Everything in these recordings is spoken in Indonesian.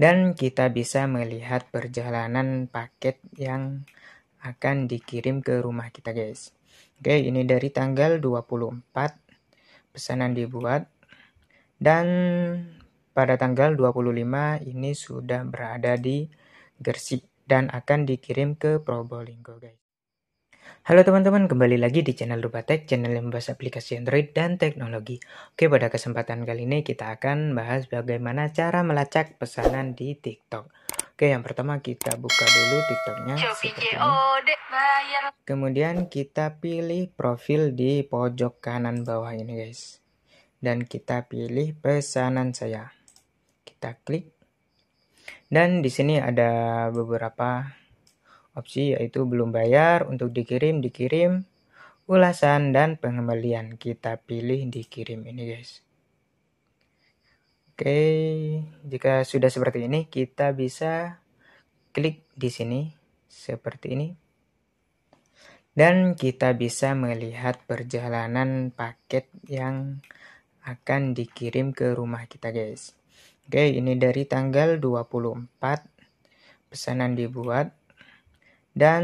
dan kita bisa melihat perjalanan paket yang akan dikirim ke rumah kita guys. Oke, ini dari tanggal 24 pesanan dibuat dan pada tanggal 25 ini sudah berada di Gersik dan akan dikirim ke Probolinggo guys. Halo teman-teman, kembali lagi di channel rubatech channel yang membahas aplikasi Android dan teknologi. Oke, pada kesempatan kali ini kita akan bahas bagaimana cara melacak pesanan di TikTok. Oke, yang pertama kita buka dulu TikToknya. Kemudian kita pilih profil di pojok kanan bawah ini guys. Dan kita pilih pesanan saya. Kita klik. Dan di sini ada beberapa Opsi yaitu belum bayar, untuk dikirim, dikirim, ulasan, dan pengembalian. Kita pilih dikirim ini guys. Oke, jika sudah seperti ini, kita bisa klik di sini seperti ini. Dan kita bisa melihat perjalanan paket yang akan dikirim ke rumah kita guys. Oke, ini dari tanggal 24 pesanan dibuat dan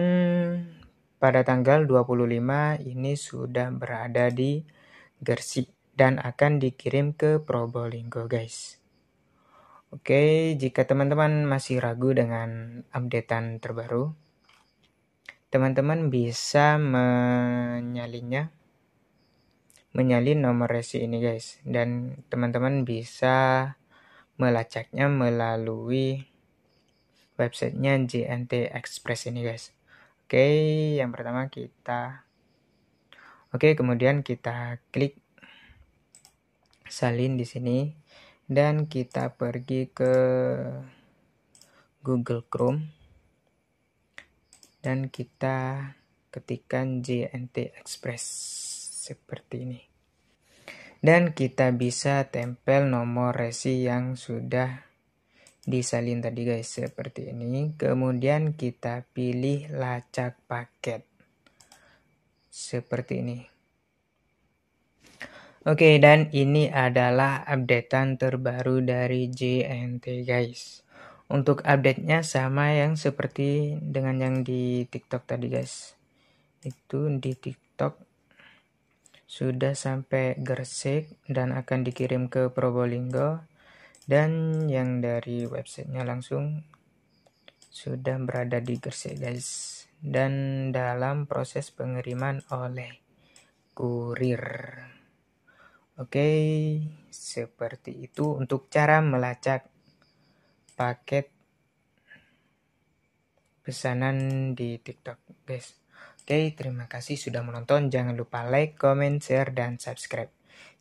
pada tanggal 25 ini sudah berada di Gersik dan akan dikirim ke Probolinggo guys. Oke, jika teman-teman masih ragu dengan updatean terbaru, teman-teman bisa menyalinnya menyalin nomor resi ini guys dan teman-teman bisa melacaknya melalui websitenya JNT Express ini guys. Oke, yang pertama kita Oke, kemudian kita klik salin di sini dan kita pergi ke Google Chrome dan kita ketikkan JNT Express seperti ini. Dan kita bisa tempel nomor resi yang sudah disalin tadi guys seperti ini kemudian kita pilih lacak paket seperti ini Oke dan ini adalah updatean terbaru dari JNT guys untuk update-nya sama yang seperti dengan yang di TikTok tadi guys itu di TikTok sudah sampai gersik dan akan dikirim ke Probolinggo dan yang dari websitenya langsung sudah berada di Gresik guys dan dalam proses pengiriman oleh kurir oke seperti itu untuk cara melacak paket pesanan di tiktok guys oke terima kasih sudah menonton jangan lupa like comment share dan subscribe